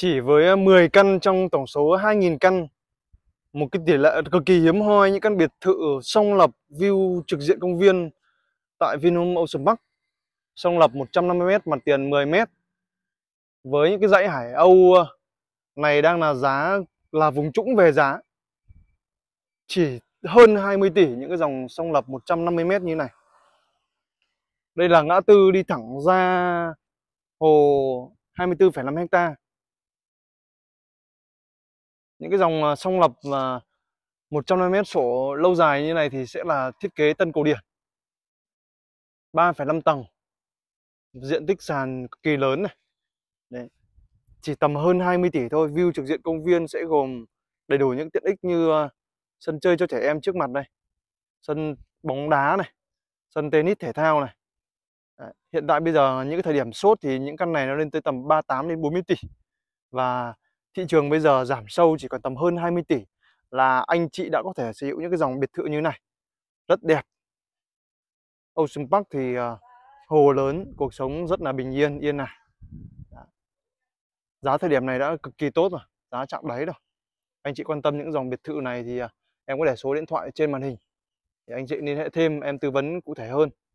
chỉ với 10 à, căn trong tổng số 2.000 căn một cái tỷ lệ cực kỳ hiếm hoi những căn biệt thự song lập view trực diện công viên tại Vinhome Ocean Park song lập 150m mặt tiền 10m với những cái dãy hải Âu à, này đang là giá là vùng trũng về giá chỉ hơn 20 tỷ những cái dòng song lập 150m như này đây là ngã tư đi thẳng ra hồ 24,5 hectare những cái dòng ờ, song lập mà 150 mét sổ lâu dài như này thì sẽ là thiết kế tân cổ điển 3,5 tầng diện tích sàn cực kỳ lớn này Đấy. chỉ tầm hơn 20 tỷ thôi view trực diện công viên sẽ gồm đầy đủ những tiện ích như ờ, sân chơi cho trẻ em trước mặt đây sân bóng đá này sân tennis thể thao này Đấy. hiện tại bây giờ những cái thời điểm sốt thì những căn này nó lên tới tầm 38 đến 40 tỷ và thị trường bây giờ giảm sâu chỉ còn tầm hơn 20 tỷ là anh chị đã có thể sở hữu những cái dòng biệt thự như này rất đẹp Ocean Park thì ờ, hồ lớn cuộc sống rất là bình yên yên này giá thời điểm này đã cực kỳ tốt rồi giá chạm đáy rồi anh chị quan tâm những dòng biệt thự này thì ờ, em có để số điện thoại trên màn hình thì anh chị liên hệ thêm em tư vấn cụ thể hơn